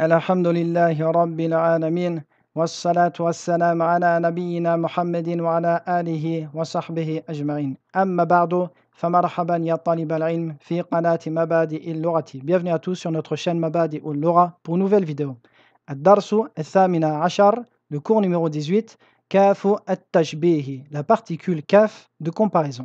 الحمد لله رب العالمين والصلاة والسلام على نبينا محمد وعلى آله وصحبه أجمعين أما بعد فمرحبا يا طالب العلم في قناة مبادئ اللغة Bienvenue à tous sur notre chaîne مبادئ اللغة pour nouvelle vidéo الدرس الثامن عشر le cours numéro 18 كاف التشبيه la particule كاف de comparaison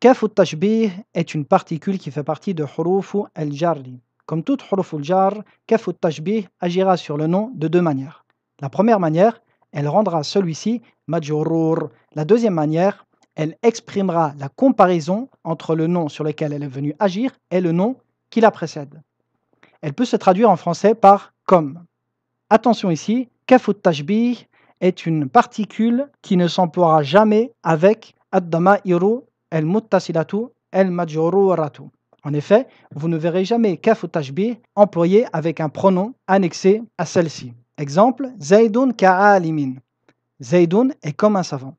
كاف التشبيه est une particule qui fait partie de حروف الجر comme toute huruf jar, tashbih agira sur le nom de deux manières. La première manière, elle rendra celui-ci majurur. La deuxième manière, elle exprimera la comparaison entre le nom sur lequel elle est venue agir et le nom qui la précède. Elle peut se traduire en français par comme. Attention ici, Kafut tashbih est une particule qui ne s'emploiera jamais avec ad iru el muttasilatu el-majururatu. En effet, vous ne verrez jamais kaf ou tashbih employé avec un pronom annexé à celle-ci. Exemple, Zaydun alimin »« Zaydun est comme un savant.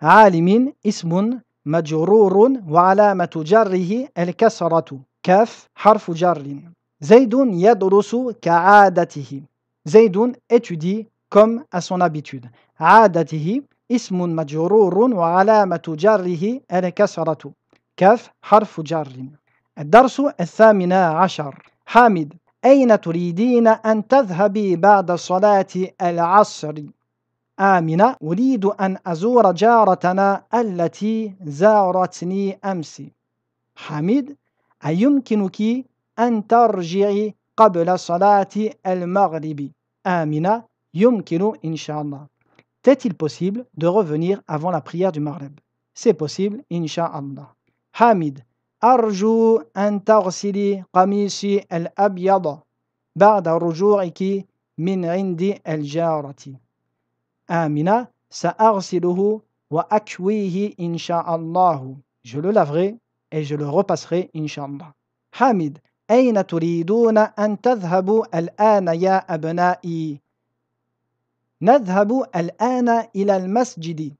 Alimin ismun majrurun wa alamatu jarrihi al-kasratu. Kaf harfu jarrin. Zaydun yadrusu ka'adatihi. Zaydun étudie comme à son habitude. Adatihi ismun majrurun wa alamatu jarrihi al-kasratu. Kaf harfu jarrin. الدرس الثامن عشر حامد أين تريدين أن تذهبي بعد صلاة العصر؟ آمنة أريد أن أزور جارتنا التي زارتني أمس حامد أيمكنك أن ترجعي قبل صلاة المغرب آمنة يمكن إن شاء الله T'est-il possible de revenir avant la prière du Maghreb C'est possible, Inch'Allah. Hamid, أرجو أن تغسلي قميصي الأبيض بعد رجوعك من عند الجارة آمنة سأغسله وأكويه إن شاء الله Je le laverai et je le repasserai إن شاء الله حامد أين تريدون أن تذهبوا الآن يا أبنائي؟ نذهب الآن إلى المسجد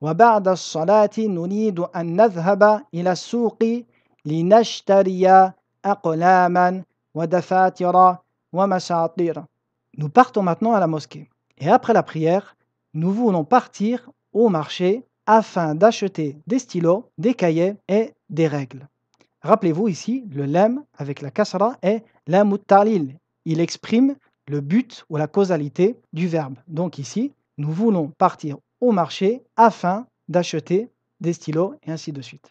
وبعد الصلاة نريد أن نذهب إلى السوق Nous partons maintenant à la mosquée. Et après la prière, nous voulons partir au marché afin d'acheter des stylos, des cahiers et des règles. Rappelez-vous ici, le lem avec la kasra est lamut Il exprime le but ou la causalité du verbe. Donc ici, nous voulons partir au marché afin d'acheter des stylos et ainsi de suite.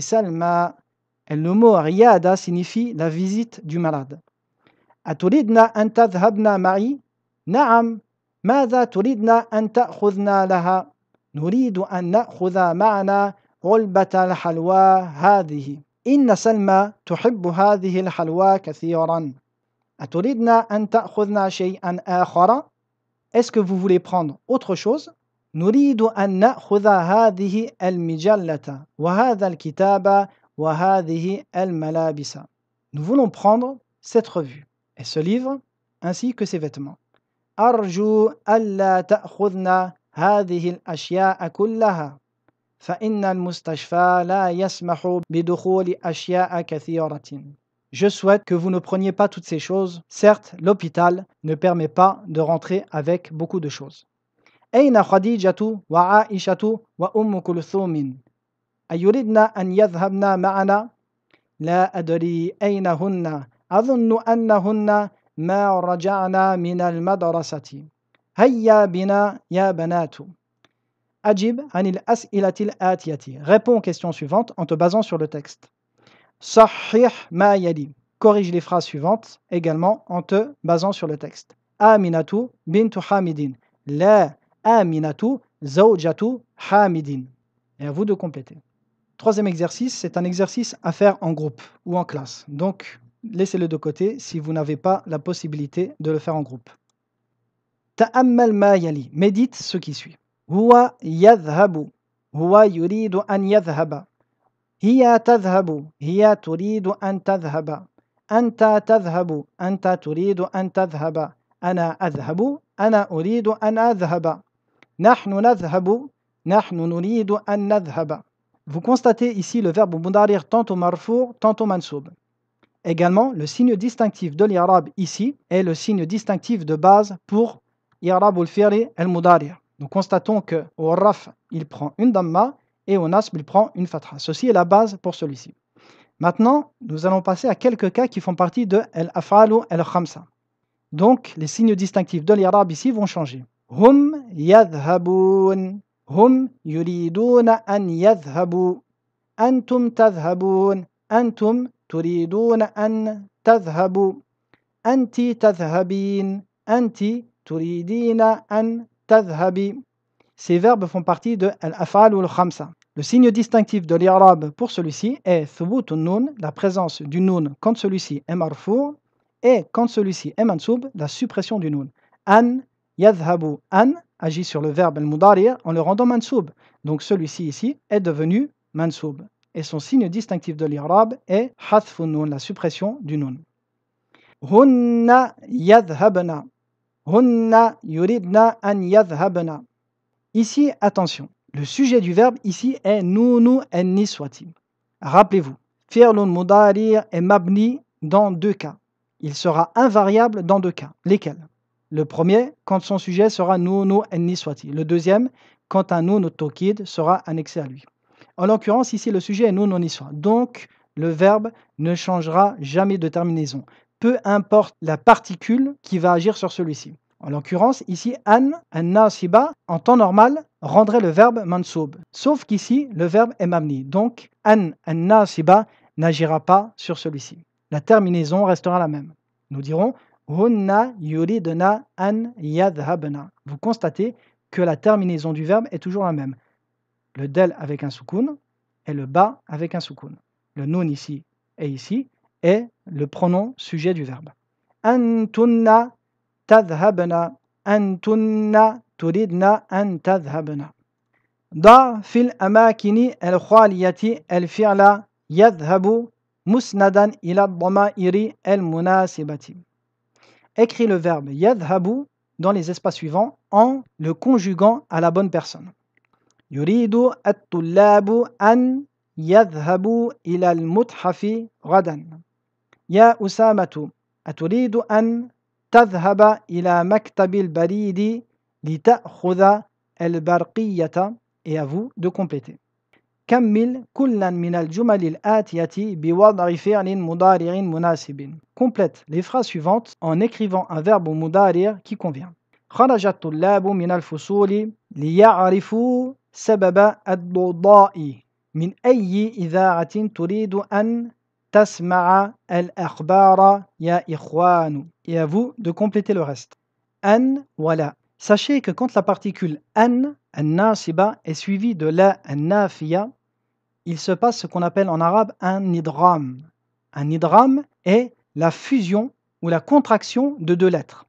salma. Et le mot riyada signifie la visite du malade. Atulidna antadhabna mari? Naam. Mada tulidna antakhudna laha? Nuridu anakhuda ma'ana ulbata alhalwa hadihi. in salma tuhibbu hadihi alhalwa kathiran. Atulidna antakhudna shay'an akhara? Est-ce que vous voulez prendre autre chose? Nous voulons prendre cette revue et ce livre ainsi que ces vêtements. Je souhaite que vous ne preniez pas toutes ces choses. Certes, l'hôpital ne permet pas de rentrer avec beaucoup de choses. Aïna khadijatu wa a'ishatu wa umu kulthumin. Ayuridna an yadhabna maana? La adoli aïna hunna. Azunu anna hunna ma rajaana mina al madrasati. bina ya banaatu. Ajib anil asilati l'atia ti. Répond aux questions suivantes en te basant sur le texte. Sahrih ma yadi. Corrige les phrases suivantes également en te basant sur le texte. Aminatu bintu hamidin. La. Aminatu Zawjatu Hamidin. Et à vous de compléter. Troisième exercice, c'est un exercice à faire en groupe ou en classe. Donc, laissez-le de côté si vous n'avez pas la possibilité de le faire en groupe. Ta'ammal ma yali. Médite ce qui suit. Huwa yadhabu. Huwa yuridu an yadhaba. Hiya tadhhabu. Hiya turidu an tadhhaba. Anta tadhabu. Anta turidu an tadhhaba. Ana adhabu. Ana uridu an adhhaba. Vous constatez ici le verbe mudarir tantôt marfour, tantôt mansoub. Également, le signe distinctif de l'irab ici est le signe distinctif de base pour irab al el al Nous constatons que au raf, il prend une damma et au nasb, il prend une Fatra. Ceci est la base pour celui-ci. Maintenant, nous allons passer à quelques cas qui font partie de el afalu el khamsa Donc, les signes distinctifs de l'irab ici vont changer. Hum يذهبون Hum yuriduna an يذهبوا Antum تذهبون Antum turiduna an تذهبوا Anti tadhabin. Anti turidina an tadhabi. Ces verbes font partie de al-afal ou al-khamsa. Le signe distinctif de l'irab pour celui-ci est thubutun nun, la présence du nun quand celui-ci est marfou, et quand celui-ci est mansoub, la suppression du nun. An Yadhabu an agit sur le verbe al al-mudarir » en le rendant mansoub. Donc celui-ci ici est devenu mansoub. Et son signe distinctif de l'irab est hathfun la suppression du nun. Hunna Yadhabana. Hunna yuridna an yadhabna. Ici, attention, le sujet du verbe ici est nunu en niswati. Rappelez-vous, fi'lun mudarir » est mabni dans deux cas. Il sera invariable dans deux cas. Lesquels le premier, quand son sujet sera nous, en swati. Le deuxième, quand un nous » Tokid sera annexé à lui. En l'occurrence, ici, le sujet est nous Niswa. Donc, le verbe ne changera jamais de terminaison, peu importe la particule qui va agir sur celui-ci. En l'occurrence, ici, an, an-nasiba, en temps normal, rendrait le verbe mansoub. Sauf qu'ici, le verbe est mamni. Donc, an, an-nasiba n'agira pas sur celui-ci. La terminaison restera la même. Nous dirons Hunna yuridna an yadhabna. Vous constatez que la terminaison du verbe est toujours la même. Le del avec un soukoun et le ba avec un soukoun. Le nun ici et ici est le pronom sujet du verbe. Antunna tadhabana. Antunna turidna an tadhabna. Da fil amakini al khaliyati al fi'la yadhabu musnadan ila al al-munasibati écris le verbe yadhabu dans les espaces suivants en le conjuguant à la bonne personne. Yuridu at an yadhabu ila al-muthafi radan. Ya Usamatu, aturidu an tadhaba ila maktabi al-baridi al-barqiyata » et à vous de compléter. كمل كلا من الجمل الآتية بوضع فعل مضارع مناسب. Complète les phrases suivantes en écrivant un verbe مضارع qui convient. خرج الطلاب من الفصول ليعرفوا سبب الضوضاء من أي إذاعة تريد أن تسمع الأخبار يا إخوان. Et à vous de compléter le reste. أن ولا. Sachez que quand la particule أن, an-nasiba, est suivie de la an il se passe ce qu'on appelle en arabe un Nidram. Un Nidram est la fusion ou la contraction de deux lettres.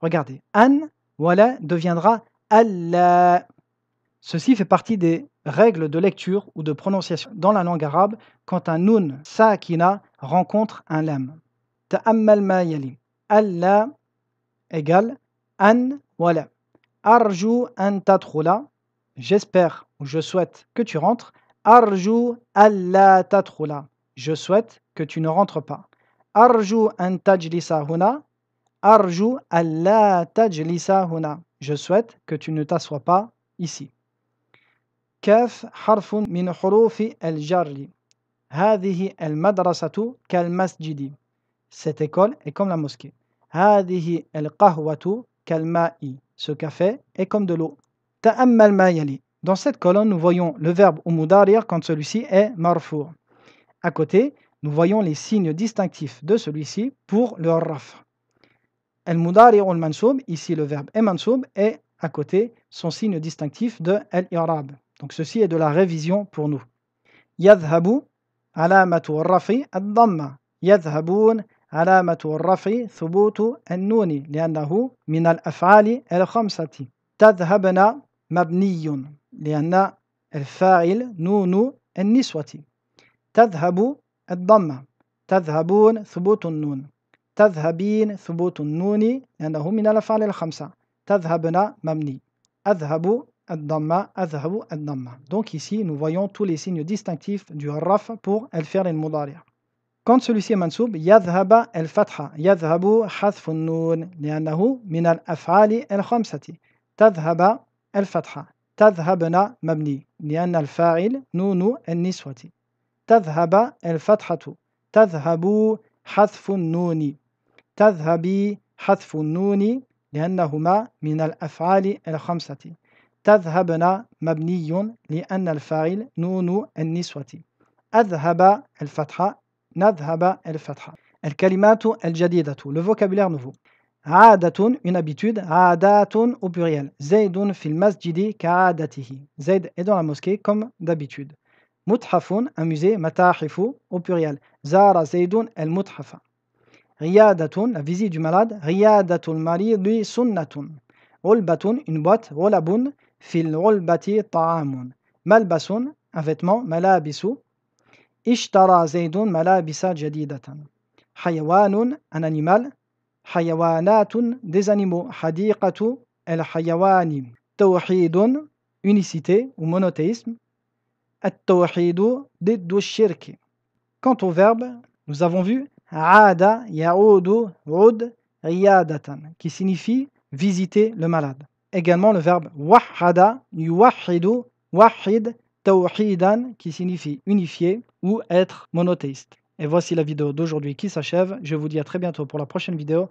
Regardez, an, voilà, deviendra Allah. Ceci fait partie des règles de lecture ou de prononciation dans la langue arabe quand un nun sa'akina, rencontre un lam. Ta'ammal ma yali. Allah égale an wala. Arju an J'espère ou je souhaite que tu rentres. Arju alla tadkhula. Je souhaite que tu ne rentres pas. Arju an tajlisa huna. Arju alla tajlisa huna. Je souhaite que tu ne t'assoies pas ici. كاف حرف من حروف الجر هذه المدرسة كالمسجد Cette école est comme la mosquée. هذه القهوة كالماء Ce café est comme de l'eau. تأمل ما يلي dans cette colonne, nous voyons le verbe ou quand celui-ci est marfour. À côté, nous voyons les signes distinctifs de celui-ci pour le raf. El mudarir ul mansoub, ici le verbe est et à côté son signe distinctif de el irab. Donc ceci est de la révision pour nous. Yadhabu, alamatu rafi ad-damma. Yadhaboun, thubutu nuni, liandahu, min al af'ali el »« Tadhabana »« mabniyun » لأن الفاعل نون النسوة تذهب الضمة تذهبون ثبوت النون تذهبين ثبوت النون لأنه من الأفعال الخمسة تذهبنا مبني أذهب الضمة أذهب الضمة Donc ici nous voyons tous les signes distinctifs du raf pour الفعل المضارع quand celui-ci est منصوب يذهب الفتحة يذهب حذف النون لأنه من الأفعال الخمسة تذهب الفتحة تذهبن مبني لأن الفاعل نون النسوة تذهب الفتحة تذهب حذف النون تذهبي حذف النون لأنهما من الأفعال الخمسة تذهبن مبني لأن الفاعل نون النسوة أذهب الفتحة نذهب الفتحة الكلمات الجديدة le vocabulaire nouveau Aadatun, une habitude. Aadatun au pluriel. Zaidun fil masjidi ka'adatihi. Zaid est dans la mosquée comme d'habitude. Muthafun, un musée. Matahifu au pluriel. Zara Zaidun el muthafa. Riyadatun, la visite du malade. Riyadatul lui sunnatun. Ulbatun, une boîte. Ulabun fil ulbati ta'amun. Malbasun, un vêtement. Malabisu. Ishtara Zaidun malabisa jadidatan. Hayawanun, un animal. Hayawanatun, des animaux. Hadiqatu, el hayawani. unicité ou monothéisme. At-tawhidu, diddu Quant au verbe, nous avons vu Aada, يعود Ud, Riyadatan, qui signifie visiter le malade. Également le verbe Wahada, Yuwahidu, Wahid, Tawhidan, qui signifie unifier ou être monothéiste. Et voici la vidéo d'aujourd'hui qui s'achève. Je vous dis à très bientôt pour la prochaine vidéo.